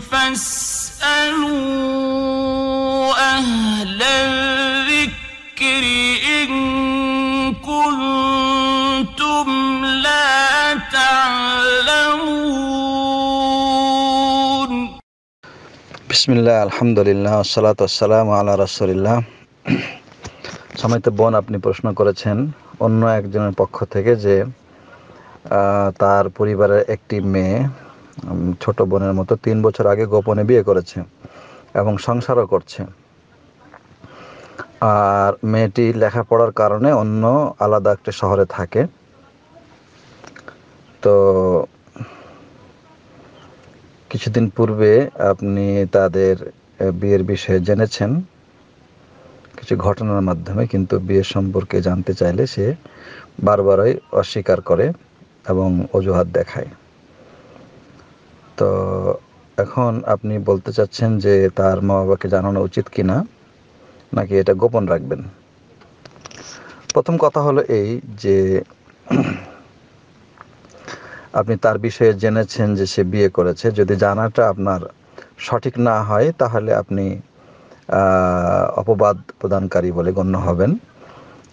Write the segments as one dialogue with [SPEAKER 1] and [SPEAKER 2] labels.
[SPEAKER 1] বিসমিল্লা আলহামদুলিল্লাহ সালাত আসসালাম আল্লাহ রাসুলিল্লাহ সময়তে বোন আপনি প্রশ্ন করেছেন অন্য একজনের পক্ষ থেকে যে তার পরিবারের একটি মেয়ে ছোট বোনের মতো তিন বছর আগে গোপনে বিয়ে করেছে এবং সংসারও করছে আর মেয়েটি লেখাপড়ার কারণে অন্য আলাদা একটা শহরে থাকে তো কিছুদিন পূর্বে আপনি তাদের বিয়ের বিষয়ে জেনেছেন কিছু ঘটনার মাধ্যমে কিন্তু বিয়ের সম্পর্কে জানতে চাইলে সে বারবারই অস্বীকার করে এবং অজুহাত দেখায় তো এখন আপনি বলতে চাচ্ছেন যে তার মা বাবাকে জানানো উচিত কি না নাকি এটা গোপন রাখবেন প্রথম কথা হলো এই যে আপনি তার বিষয়ে জেনেছেন যে সে বিয়ে করেছে যদি জানাটা আপনার সঠিক না হয় তাহলে আপনি অপবাদ প্রদানকারী বলে গণ্য হবেন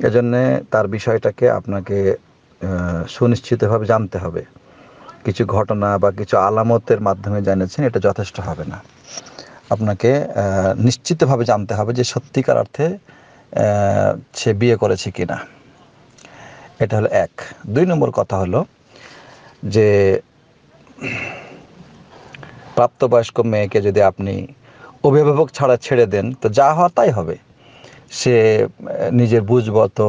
[SPEAKER 1] এজন্যে তার বিষয়টাকে আপনাকে সুনিশ্চিতভাবে জানতে হবে কিছু ঘটনা বা কিছু আলামতের মাধ্যমে জানেছেন এটা যথেষ্ট হবে না আপনাকে নিশ্চিতভাবে জানতে হবে যে সত্যিকার অর্থে সে বিয়ে করেছে কি না এটা হলো এক দুই নম্বর কথা হলো যে প্রাপ্তবয়স্ক মেয়েকে যদি আপনি অভিভাবক ছাড়া ছেড়ে দেন তো যা হওয়া তাই হবে সে নিজের বুঝবত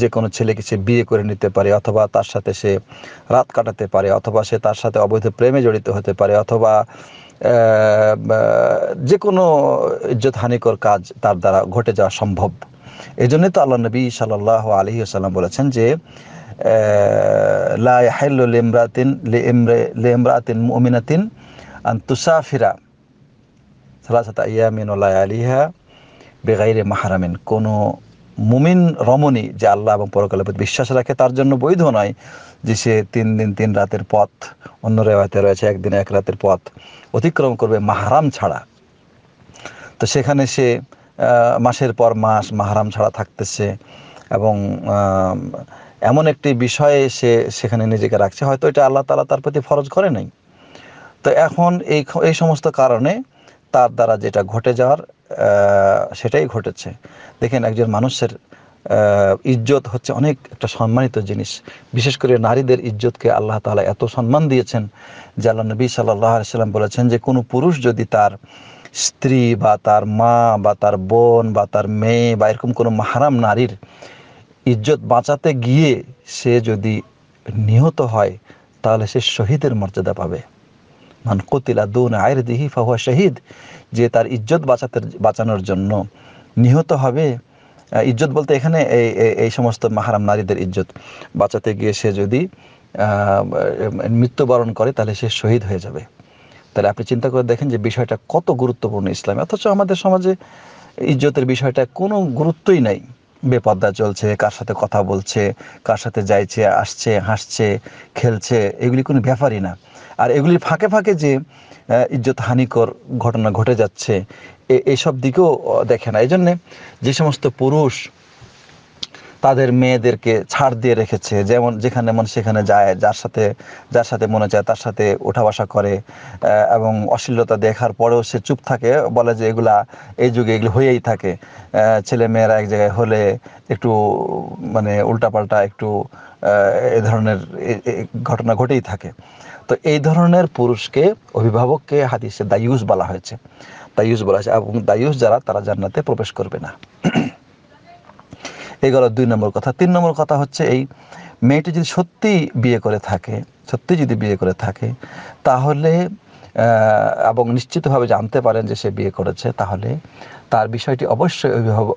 [SPEAKER 1] যে কোনো ছেলেকে সে বিয়ে করে নিতে পারে অথবা তার সাথে সে রাত কাটাতে পারে অথবা সে তার সাথে অবৈধ প্রেমে জড়িত হতে পারে অথবা যে কোনো ইজ্জত হানিকর কাজ তার দ্বারা ঘটে যাওয়া সম্ভব এই জন্যই তো আল্লাহ নবী সাল্লাহ আলহি আসাল্লাম বলেছেন যে লা হেল্লো লেমরাতিন লে লে মুমিনাতিন ইয়ামিন আলিহা বেগাইরে মাহারামেন কোনো মুমিন রমণী যে আল্লাহ এবং পরকালের প্রতি বিশ্বাস রাখে তার জন্য বৈধ নয় যে সে তিন দিন তিন রাতের পথ অন্য রেওয়াতে রয়েছে একদিন এক রাতের পথ অতিক্রম করবে মাহারাম ছাড়া তো সেখানে সে মাসের পর মাস মাহারাম ছাড়া থাকতেছে এবং এমন একটি বিষয়ে সে সেখানে নিজেকে রাখছে হয়তো এটা আল্লাহ তালা তার প্রতি ফরজ করে নাই তো এখন এই এই সমস্ত কারণে তার দ্বারা যেটা ঘটে যাওয়ার সেটাই ঘটেছে দেখেন একজন মানুষের ইজ্জত হচ্ছে অনেক একটা সম্মানিত জিনিস বিশেষ করে নারীদের ইজ্জতকে আল্লাহ তালা এত সম্মান দিয়েছেন যে আল্লাহ নবী সাল্লাহ সাল্লাম বলেছেন যে কোনো পুরুষ যদি তার স্ত্রী বা তার মা বা তার বোন বা তার মেয়ে বা এরকম কোনো মাহারাম নারীর ইজ্জত বাঁচাতে গিয়ে সে যদি নিহত হয় তাহলে সে শহীদের মর্যাদা পাবে মান কতিলা দুন আয়ের দিহি ফাহুয়া শহীদ যে তার ইজ্জত বাঁচাতে বাঁচানোর জন্য নিহত হবে ইজ্জত বলতে এখানে এই এই সমস্ত মাহারাম নারীদের ইজ্জত বাঁচাতে গিয়ে সে যদি মৃত্যুবরণ করে তাহলে সে শহীদ হয়ে যাবে তাহলে আপনি চিন্তা করে দেখেন যে বিষয়টা কত গুরুত্বপূর্ণ ইসলামে অথচ আমাদের সমাজে ইজ্জতের বিষয়টা কোনো গুরুত্বই নাই বেপদ্দা চলছে কার সাথে কথা বলছে কার সাথে যাইছে আসছে হাসছে খেলছে এগুলি কোনো ব্যাপারই না আর এগুলির ফাঁকে ফাঁকে যে ইজ্জত হানিকর ঘটনা ঘটে যাচ্ছে এসব দিকেও দেখে না এই জন্যে যে সমস্ত পুরুষ তাদের মেয়েদেরকে ছাড় দিয়ে রেখেছে যেমন যেখানে মন সেখানে যায় যার সাথে যার সাথে মনে চায় তার সাথে ওঠা বসা করে এবং অশ্লীলতা দেখার পরেও সে চুপ থাকে বলে যে এগুলা এই যুগে এগুলো হয়েই থাকে ছেলে মেয়েরা এক জায়গায় হলে একটু মানে উল্টাপাল্টা একটু এ ধরনের ঘটনা ঘটেই থাকে তো এই ধরনের পুরুষকে অভিভাবককে হাদিসে দায়ুস বলা হয়েছে দায়ুস বলা হয়েছে এবং দায়ুস যারা তারা জান্নাতে প্রবেশ করবে না এগুলো দুই নম্বর কথা তিন নম্বর কথা হচ্ছে এই মেয়েটি যদি সত্যি বিয়ে করে থাকে সত্যি যদি বিয়ে করে থাকে তাহলে এবং নিশ্চিতভাবে জানতে পারেন যে সে বিয়ে করেছে তাহলে তার বিষয়টি অবশ্যই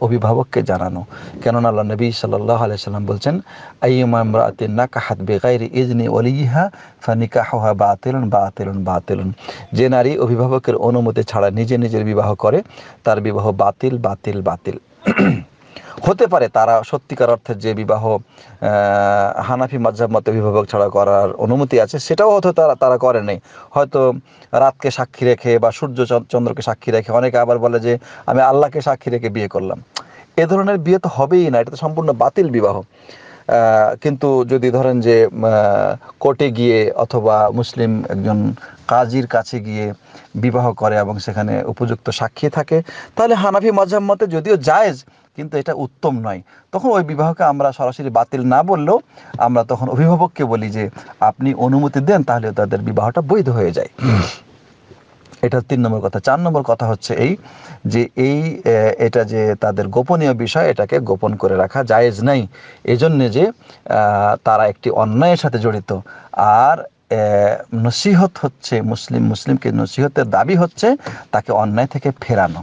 [SPEAKER 1] অভিভাবককে জানানো কেননা আল্লাহ নবী সাল্লাহ সাল্লাম বলছেন আইমামরাতিন না কাহাত বেগাইর ইজনি অলিহা ফানিকা হা তেলুন বা তেলুন যে নারী অভিভাবকের অনুমতি ছাড়া নিজে নিজের বিবাহ করে তার বিবাহ বাতিল বাতিল বাতিল হতে পারে তারা সত্যিকার অর্থে যে বিবাহ হানাফি মাঝাব মতে অভিভাবক ছাড়া করার অনুমতি আছে সেটাও হয়তো তারা তারা করে নেই হয়তো রাতকে সাক্ষী রেখে বা সূর্য চন্দ্রকে সাক্ষী রেখে অনেকে আবার বলে যে আমি আল্লাহকে সাক্ষী রেখে বিয়ে করলাম এ ধরনের বিয়ে তো হবেই না এটা তো সম্পূর্ণ বাতিল বিবাহ কিন্তু যদি ধরেন যে কোর্টে গিয়ে অথবা মুসলিম একজন কাজীর কাছে গিয়ে বিবাহ করে এবং সেখানে উপযুক্ত সাক্ষী থাকে তাহলে হানাফি মজাম মতে যদিও জায়েজ কিন্তু এটা উত্তম নয় তখন ওই বিবাহকে আমরা সরাসরি বাতিল না বললেও আমরা তখন অভিভাবককে বলি যে আপনি অনুমতি দেন তাহলে তাদের বিবাহটা বৈধ হয়ে যায় এটা তিন নম্বর কথা চার নম্বর কথা হচ্ছে এই যে এই এটা যে তাদের গোপনীয় বিষয় এটাকে গোপন করে রাখা জায়েজ নাই এজন্যে যে তারা একটি অন্যায়ের সাথে জড়িত আর নসিহত হচ্ছে মুসলিম মুসলিমকে নসিহতের দাবি হচ্ছে তাকে অন্যায় থেকে ফেরানো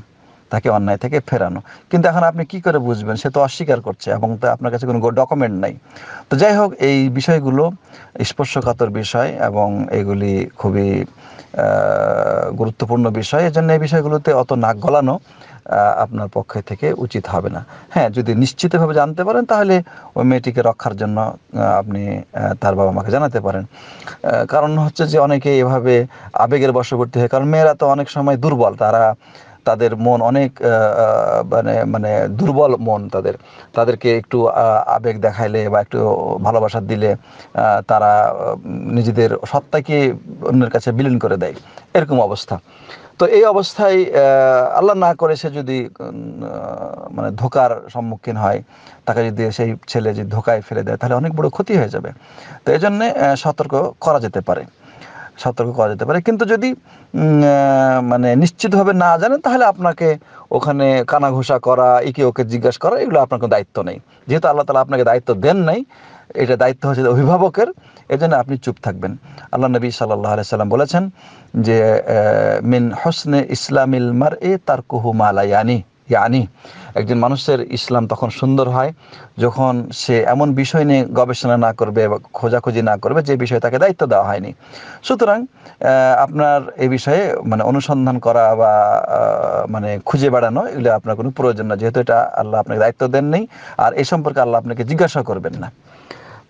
[SPEAKER 1] তাকে অন্যায় থেকে ফেরানো কিন্তু এখন আপনি কি করে বুঝবেন সে তো অস্বীকার করছে এবং তা আপনার কাছে কোনো ডকুমেন্ট নাই তো যাই হোক এই বিষয়গুলো স্পর্শকাতর বিষয় এবং এগুলি খুবই গুরুত্বপূর্ণ বিষয় এজন্য এই বিষয়গুলোতে অত নাক গলানো আপনার পক্ষে থেকে উচিত হবে না হ্যাঁ যদি নিশ্চিতভাবে জানতে পারেন তাহলে ওই মেয়েটিকে রক্ষার জন্য আপনি তার বাবা মাকে জানাতে পারেন কারণ হচ্ছে যে অনেকে এভাবে আবেগের বশবর্তী হয় কারণ মেয়েরা তো অনেক সময় দুর্বল তারা তাদের মন অনেক মানে মানে দুর্বল মন তাদের তাদেরকে একটু আবেগ দেখাইলে বা একটু ভালোবাসা দিলে তারা নিজেদের সত্তাকে অন্যের কাছে বিলীন করে দেয় এরকম অবস্থা তো এই অবস্থায় আল্লাহ না করে সে যদি মানে ধোকার সম্মুখীন হয় তাকে যদি সেই ছেলে যদি ধোকায় ফেলে দেয় তাহলে অনেক বড় ক্ষতি হয়ে যাবে তো এই জন্যে সতর্ক করা যেতে পারে সতর্ক করা যেতে পারে কিন্তু যদি মানে নিশ্চিতভাবে না জানেন তাহলে আপনাকে ওখানে কানাঘোষা করা একে ওকে জিজ্ঞাসা করা এগুলো আপনার কোনো দায়িত্ব নেই যেহেতু আল্লাহ তালা আপনাকে দায়িত্ব দেন নাই এটা দায়িত্ব হচ্ছে অভিভাবকের এজন্য আপনি চুপ থাকবেন আল্লাহ নবী সাল্লাহ সাল্লাম বলেছেন যে মিন হসনে ইসলামিল মার এ তার কুহু মালায়ানি ইয়ানি একজন মানুষের ইসলাম তখন সুন্দর হয় যখন সে এমন বিষয় নিয়ে গবেষণা না করবে বা খোঁজাখুঁজি না করবে যে বিষয়ে তাকে দায়িত্ব দেওয়া হয়নি সুতরাং আপনার এ বিষয়ে মানে অনুসন্ধান করা বা মানে খুঁজে বেড়ানো এগুলো আপনার কোনো প্রয়োজন না যেহেতু এটা আল্লাহ আপনাকে দায়িত্ব দেননি আর এ সম্পর্কে আল্লাহ আপনাকে জিজ্ঞাসা করবেন না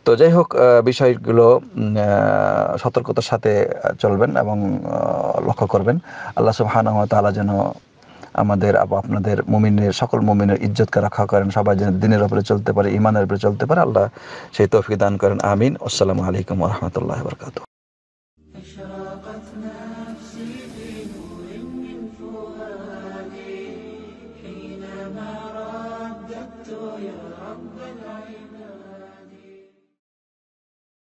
[SPEAKER 1] তো যাই হোক বিষয়গুলো সতর্কতার সাথে চলবেন এবং লক্ষ্য করবেন আল্লাহ সুবাহ যেন আমাদের আপনাদের মুমিনের সকল মুমিনের ইজ্জতকে রক্ষা করেন সবাই যেন দিনের ওপরে চলতে পারে ইমানের উপরে চলতে পারে আল্লাহ সেই তৌফিক দান করেন আমিন আসসালামু আলাইকুম রহমতুল্লাহ বরকাত